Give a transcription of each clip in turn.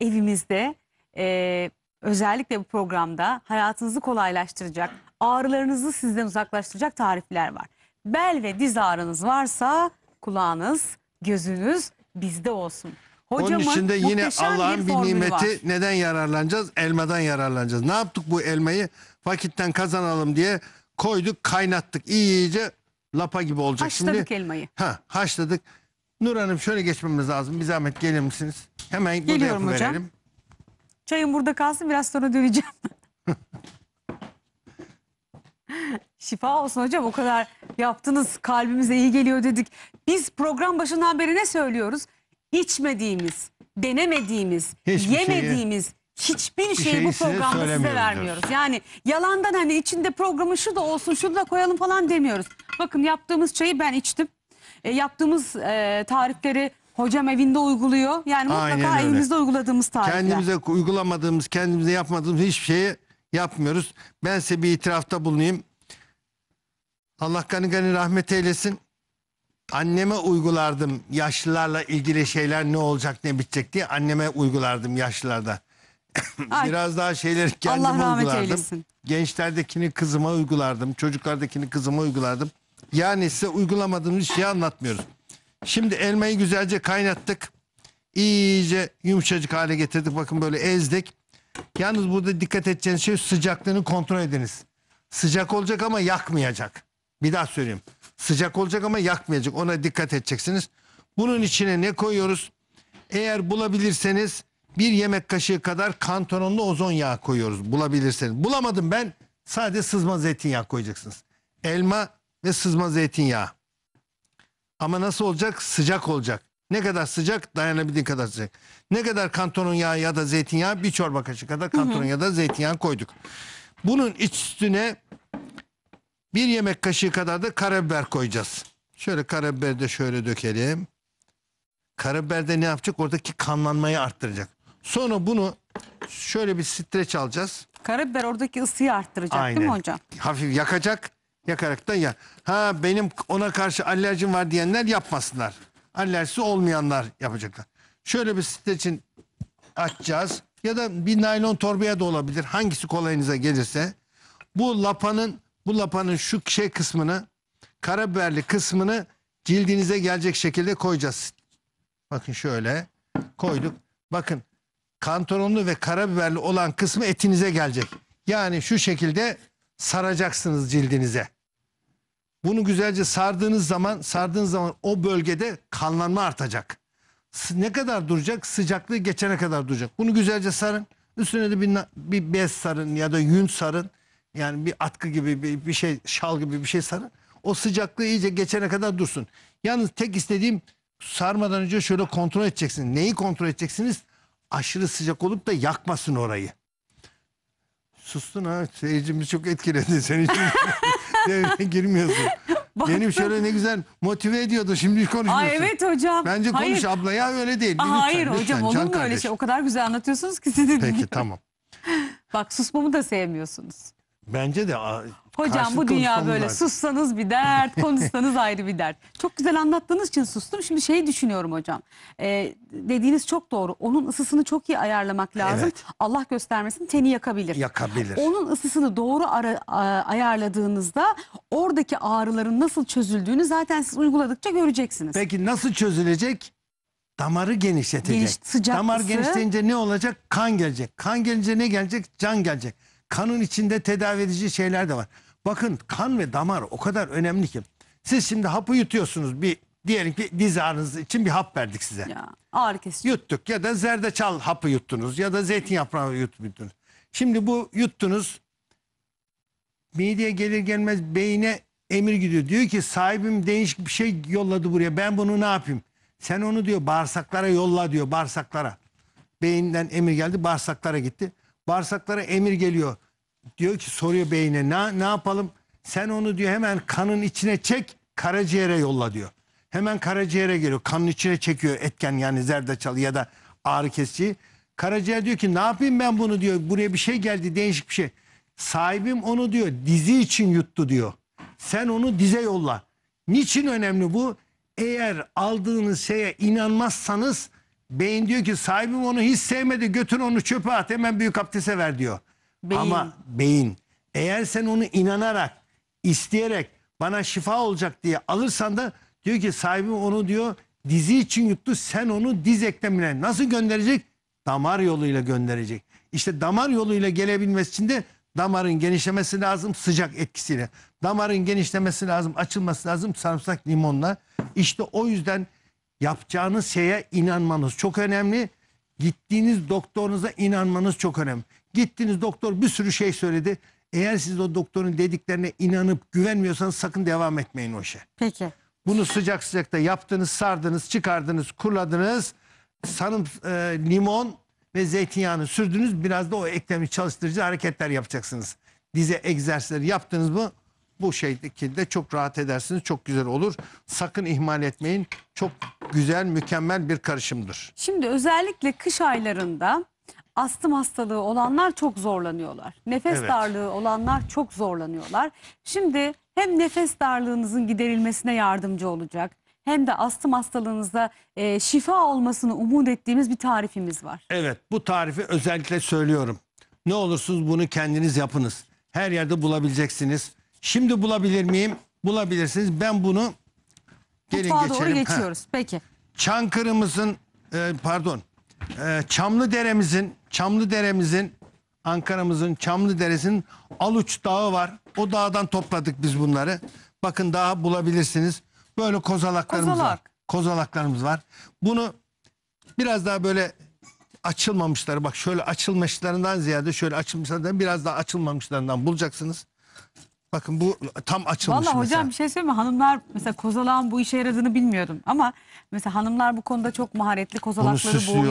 evimizde e, özellikle bu programda hayatınızı kolaylaştıracak, ağrılarınızı sizden uzaklaştıracak tarifler var. Bel ve diz ağrınız varsa kulağınız, gözünüz bizde olsun. Hocamın Onun içinde yine Allah'ın bir, bir nimeti var. neden yararlanacağız? Elmadan yararlanacağız. Ne yaptık bu elmayı? Vakitten kazanalım diye koyduk, kaynattık. İyice lapa gibi olacak. Haşladık Şimdi, elmayı. Ha, haşladık. Nur Hanım şöyle geçmemiz lazım. Bir zahmet gelir misiniz? Hemen burada Geliyorum hocam. yapıverelim. Çayım burada kalsın biraz sonra döneceğim. Şifa olsun hocam o kadar yaptınız kalbimize iyi geliyor dedik. Biz program başından beri ne söylüyoruz? İçmediğimiz, denemediğimiz, Hiçbir yemediğimiz hiçbir şeyi, bu size programda size, söylemiyoruz. vermiyoruz. Yani yalandan hani içinde programı şu da olsun şunu da koyalım falan demiyoruz. Bakın yaptığımız çayı ben içtim e, yaptığımız e, tarifleri hocam evinde uyguluyor. Yani mutlaka Aynen öyle. evimizde uyguladığımız tarifler. Kendimize uygulamadığımız, kendimize yapmadığımız hiçbir şeyi yapmıyoruz. Ben size bir itirafta bulunayım. Allah gani gani rahmet eylesin. Anneme uygulardım yaşlılarla ilgili şeyler ne olacak ne bitecek diye anneme uygulardım yaşlılarda. Biraz daha şeyleri kendime uygulardım. eylesin. Gençlerdekini kızıma uygulardım. Çocuklardakini kızıma uygulardım. Yani size uygulamadığımız şeyi anlatmıyoruz. Şimdi elmayı güzelce kaynattık. İyice yumuşacık hale getirdik. Bakın böyle ezdik. Yalnız burada dikkat edeceğiniz şey sıcaklığını kontrol ediniz. Sıcak olacak ama yakmayacak. Bir daha söyleyeyim. Sıcak olacak ama yakmayacak. Ona dikkat edeceksiniz. Bunun içine ne koyuyoruz? Eğer bulabilirseniz bir yemek kaşığı kadar kantononlu ozon yağı koyuyoruz. Bulabilirseniz. Bulamadım ben. Sadece sızma zeytinyağı koyacaksınız. Elma ve sızma zeytinyağı. Ama nasıl olacak? Sıcak olacak. Ne kadar sıcak? Dayanabildiğin kadar sıcak. Ne kadar kantonun yağı ya da zeytinyağı? Bir çorba kaşığı kadar kantonun ya da zeytinyağı koyduk. Bunun üstüne bir yemek kaşığı kadar da karabiber koyacağız. Şöyle karabiber de şöyle dökelim. Karabiber de ne yapacak? Oradaki kanlanmayı arttıracak. Sonra bunu şöyle bir streç alacağız. Karabiber oradaki ısıyı arttıracak Aynen. değil mi hocam? Hafif yakacak. Yakarak da ya. Ha benim ona karşı alerjim var diyenler yapmasınlar. Alerjisi olmayanlar yapacaklar. Şöyle bir site için açacağız. Ya da bir naylon torbaya da olabilir. Hangisi kolayınıza gelirse. Bu lapanın bu lapanın şu şey kısmını karabiberli kısmını cildinize gelecek şekilde koyacağız. Bakın şöyle koyduk. Bakın kantaronlu ve karabiberli olan kısmı etinize gelecek. Yani şu şekilde saracaksınız cildinize. Bunu güzelce sardığınız zaman, sardığınız zaman o bölgede kanlanma artacak. Ne kadar duracak? Sıcaklığı geçene kadar duracak. Bunu güzelce sarın. Üstüne de bir, bir bez sarın ya da yün sarın. Yani bir atkı gibi bir, bir şey, şal gibi bir şey sarın. O sıcaklığı iyice geçene kadar dursun. Yalnız tek istediğim sarmadan önce şöyle kontrol edeceksin. Neyi kontrol edeceksiniz? Aşırı sıcak olup da yakmasın orayı. Sustun ha. Seyircimiz çok etkiledi. Sen için devreye girmiyorsun. Benim şöyle ne güzel motive ediyordu. Şimdi hiç konuşmuyorsun. Aa, evet hocam. Bence hayır. konuş abla ya öyle değil. Aa, lütfen, hayır lütfen, hocam olur mu öyle şey? O kadar güzel anlatıyorsunuz ki sizi Peki tamam. Bak susmamı da sevmiyorsunuz. Bence de Hocam bu dünya böyle lazım. sussanız bir dert, konuşsanız ayrı bir dert. Çok güzel anlattığınız için sustum. Şimdi şey düşünüyorum hocam. Ee, dediğiniz çok doğru. Onun ısısını çok iyi ayarlamak lazım. Evet. Allah göstermesin teni yakabilir. yakabilir. Onun ısısını doğru ara- a- ayarladığınızda oradaki ağrıların nasıl çözüldüğünü zaten siz uyguladıkça göreceksiniz. Peki nasıl çözülecek? Damarı genişletecek. Geniş- Damar genişleyince ne olacak? Kan gelecek. Kan gelince ne gelecek? Can gelecek kanın içinde tedavi edici şeyler de var. Bakın kan ve damar o kadar önemli ki. Siz şimdi hapı yutuyorsunuz bir diyelim ki diz ağrınız için bir hap verdik size. Ya, ağrı kesici. Yuttuk ya da zerdeçal hapı yuttunuz ya da zeytin yaprağı yuttunuz. Şimdi bu yuttunuz mideye gelir gelmez beyine emir gidiyor. Diyor ki sahibim değişik bir şey yolladı buraya ben bunu ne yapayım? Sen onu diyor bağırsaklara yolla diyor bağırsaklara. Beyinden emir geldi bağırsaklara gitti. Bağırsaklara emir geliyor. Diyor ki soruyor beyine ne, ne yapalım? Sen onu diyor hemen kanın içine çek karaciğere yolla diyor. Hemen karaciğere geliyor. Kanın içine çekiyor etken yani zerdeçal ya da ağrı kesici. Karaciğer diyor ki ne yapayım ben bunu diyor. Buraya bir şey geldi değişik bir şey. Sahibim onu diyor dizi için yuttu diyor. Sen onu dize yolla. Niçin önemli bu? Eğer aldığınız şeye inanmazsanız Beyin diyor ki sahibim onu hiç sevmedi götür onu çöpe at hemen büyük abdese ver diyor. Beyin. Ama beyin eğer sen onu inanarak isteyerek bana şifa olacak diye alırsan da diyor ki sahibim onu diyor dizi için yuttu sen onu diz eklemine nasıl gönderecek? Damar yoluyla gönderecek. İşte damar yoluyla gelebilmesi için de damarın genişlemesi lazım sıcak etkisiyle. Damarın genişlemesi lazım açılması lazım sarımsak limonla. İşte o yüzden yapacağınız şeye inanmanız çok önemli. Gittiğiniz doktorunuza inanmanız çok önemli. Gittiğiniz doktor bir sürü şey söyledi. Eğer siz o doktorun dediklerine inanıp güvenmiyorsanız sakın devam etmeyin o şey. Peki. Bunu sıcak sıcakta yaptınız, sardınız, çıkardınız, kuruladınız. Sanım e, limon ve zeytinyağını sürdünüz. Biraz da o eklemi çalıştırıcı hareketler yapacaksınız. Dize egzersizleri yaptınız mı bu şekilde çok rahat edersiniz. Çok güzel olur. Sakın ihmal etmeyin. Çok güzel, mükemmel bir karışımdır. Şimdi özellikle kış aylarında astım hastalığı olanlar çok zorlanıyorlar. Nefes Evet. darlığı olanlar çok zorlanıyorlar. Şimdi hem nefes darlığınızın giderilmesine yardımcı olacak hem de astım hastalığınızda e, şifa olmasını umut ettiğimiz bir tarifimiz var. Evet bu tarifi özellikle söylüyorum. Ne olursunuz bunu kendiniz yapınız. Her yerde bulabileceksiniz. Şimdi bulabilir miyim? Bulabilirsiniz. Ben bunu gelin Mutfağa geçelim. doğru geçiyoruz. Ha. Peki. Çankırımızın e, pardon e, Çamlıderemizin Çamlıderemizin Ankara'mızın Çamlıderesi'nin Aluç Dağı var. O dağdan topladık biz bunları. Bakın daha bulabilirsiniz. Böyle kozalaklarımız Kozalak. var. Kozalaklarımız var. Bunu biraz daha böyle açılmamışları bak şöyle açılmışlarından ziyade şöyle açılmışlarından biraz daha açılmamışlarından bulacaksınız. Bakın bu tam açılmış Valla hocam bir şey söyleyeyim mi? Hanımlar mesela kozalağın bu işe yaradığını bilmiyordum ama mesela hanımlar bu konuda çok maharetli. Kozalakları süslüyorlar,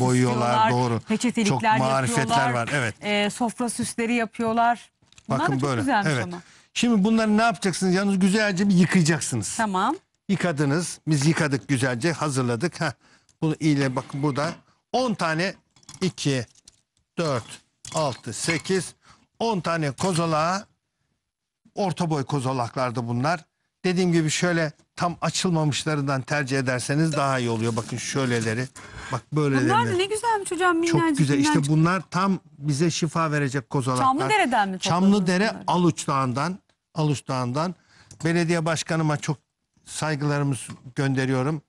boyuyorlar, boyuyorlar, doğru. Peçetelikler çok marifetler var. Evet. E, sofra süsleri yapıyorlar. Bunlar Bakın da çok böyle. güzelmiş evet. ama. Şimdi bunları ne yapacaksınız? Yalnız güzelce bir yıkayacaksınız. Tamam. Yıkadınız. Biz yıkadık güzelce, hazırladık. Heh. Bunu iyiyle bakın burada 10 tane 2 4 6 8 10 tane kozalağa orta boy kozalaklardı bunlar. Dediğim gibi şöyle tam açılmamışlarından tercih ederseniz daha iyi oluyor. Bakın şöyleleri. Bak böyleleri. Bunlar da ne güzelmiş hocam minnacık. Çok güzel. Minnacık. İşte bunlar tam bize şifa verecek kozalaklar. Çamlıdere'den mi Çamlıdere bunları? Aluç Dağı'ndan. Aluç Dağı'ndan. Belediye başkanıma çok saygılarımız gönderiyorum.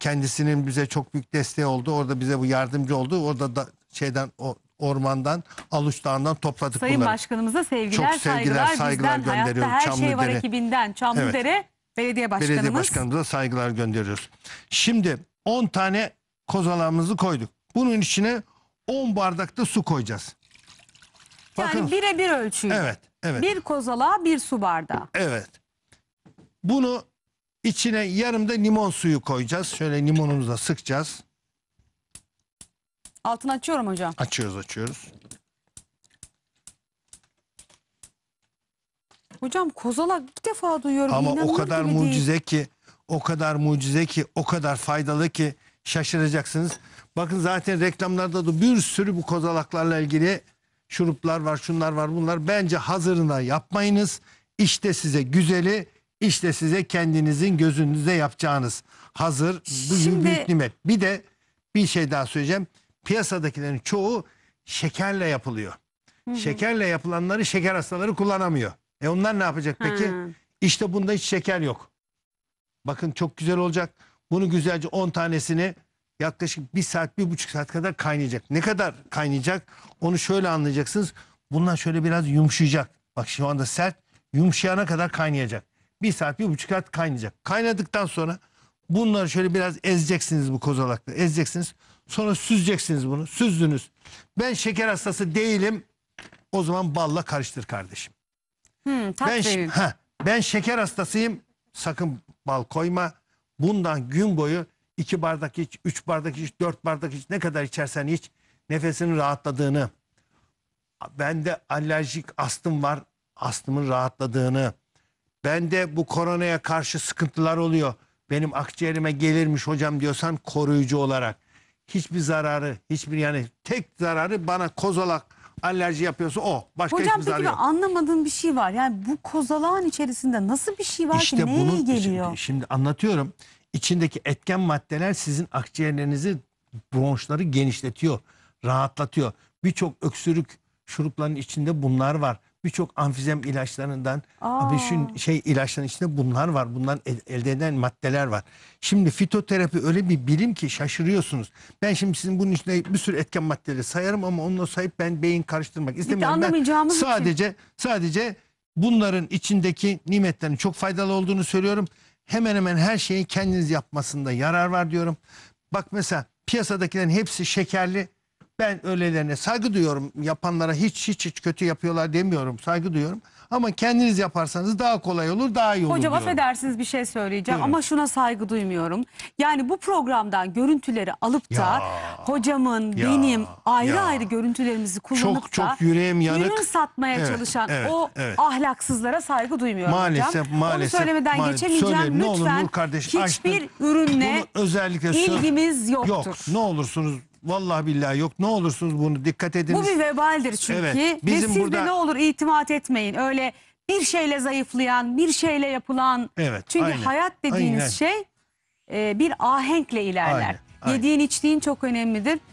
Kendisinin bize çok büyük desteği oldu. Orada bize bu yardımcı oldu. Orada da şeyden o ormandan, alıştağından topladık Sayın bunları. Sayın Başkanımıza sevgiler, Çok sevgiler, saygılar, saygılar bizden gönderiyoruz. Hayatta her Çamlıdere. şey var ekibinden. Çamlıdere evet. Belediye Başkanımız. Belediye Başkanımıza saygılar gönderiyoruz. Şimdi 10 tane kozalağımızı koyduk. Bunun içine 10 bardakta su koyacağız. Bakın, yani bire bir ölçüyü. Evet. evet. Bir kozalağa bir su bardağı. Evet. Bunu içine yarım da limon suyu koyacağız. Şöyle limonumuzu sıkacağız. Altını açıyorum hocam. Açıyoruz açıyoruz. Hocam kozalak bir defa duyuyorum. Ama o kadar gibi mucize değil. ki, o kadar mucize ki, o kadar faydalı ki şaşıracaksınız. Bakın zaten reklamlarda da bir sürü bu kozalaklarla ilgili şuruplar var, şunlar var, bunlar. Bence hazırına yapmayınız. İşte size güzeli, işte size kendinizin gözünüze yapacağınız hazır bu Şimdi... büyük nimet. Bir de bir şey daha söyleyeceğim piyasadakilerin çoğu şekerle yapılıyor. Hı hı. Şekerle yapılanları şeker hastaları kullanamıyor. E onlar ne yapacak peki? Ha. İşte bunda hiç şeker yok. Bakın çok güzel olacak. Bunu güzelce 10 tanesini yaklaşık bir saat, bir buçuk saat kadar kaynayacak. Ne kadar kaynayacak? Onu şöyle anlayacaksınız. Bunlar şöyle biraz yumuşayacak. Bak şu anda sert, yumuşayana kadar kaynayacak. Bir saat, bir buçuk saat kaynayacak. Kaynadıktan sonra bunları şöyle biraz ezeceksiniz bu kozalakta. Ezeceksiniz. Sonra süzeceksiniz bunu. Süzdünüz. Ben şeker hastası değilim. O zaman balla karıştır kardeşim. Hmm, ben, Heh, ben şeker hastasıyım. Sakın bal koyma. Bundan gün boyu iki bardak iç, üç bardak iç, dört bardak iç. Ne kadar içersen iç. Nefesinin rahatladığını. Bende alerjik astım var. Astımın rahatladığını. Bende bu koronaya karşı sıkıntılar oluyor. Benim akciğerime gelirmiş hocam diyorsan koruyucu olarak hiçbir zararı, hiçbir yani tek zararı bana kozalak alerji yapıyorsa o. Başka Hocam hiçbir zararı peki yok. ben anlamadığım bir şey var. Yani bu kozalağın içerisinde nasıl bir şey var ki? Neye geliyor? Şimdi, şimdi anlatıyorum. İçindeki etken maddeler sizin akciğerlerinizi, bronşları genişletiyor, rahatlatıyor. Birçok öksürük şuruplarının içinde bunlar var birçok amfizem ilaçlarından abeşin şey ilaçların içinde bunlar var. Bundan elde edilen maddeler var. Şimdi fitoterapi öyle bir bilim ki şaşırıyorsunuz. Ben şimdi sizin bunun içinde bir sürü etken maddeleri sayarım ama onunla sayıp ben beyin karıştırmak istemiyorum. Ben anlamayacağımız için. sadece sadece bunların içindeki nimetlerin çok faydalı olduğunu söylüyorum. Hemen hemen her şeyi kendiniz yapmasında yarar var diyorum. Bak mesela piyasadakilerin hepsi şekerli ben öğlelerine saygı duyuyorum. Yapanlara hiç hiç hiç kötü yapıyorlar demiyorum. Saygı duyuyorum. Ama kendiniz yaparsanız daha kolay olur, daha iyi olur. Hocam diyorum. affedersiniz bir şey söyleyeceğim Buyurun. ama şuna saygı duymuyorum. Yani bu programdan görüntüleri alıp da ya, hocamın, ya, benim ayrı ya. ayrı görüntülerimizi kullanıp çok, da çok yüreğim yanık. ürün satmaya evet, çalışan evet, o evet. ahlaksızlara saygı duymuyorum maalesef, hocam. Maalesef, Onu söylemeden maalesef. geçemeyeceğim. Söyleyeyim, Lütfen ne olur, kardeş, hiçbir açtın. ürünle özellikle ilgimiz yoktur. Yok, ne olursunuz Vallahi billahi yok. Ne olursunuz bunu dikkat ediniz. Bu bir vebaldir çünkü. Evet, bizim Ve siz burada... de ne olur itimat etmeyin. Öyle bir şeyle zayıflayan, bir şeyle yapılan. Evet. Çünkü aynen. hayat dediğiniz aynen. şey e, bir ahenkle ilerler. Aynen, aynen. Yediğin içtiğin çok önemlidir.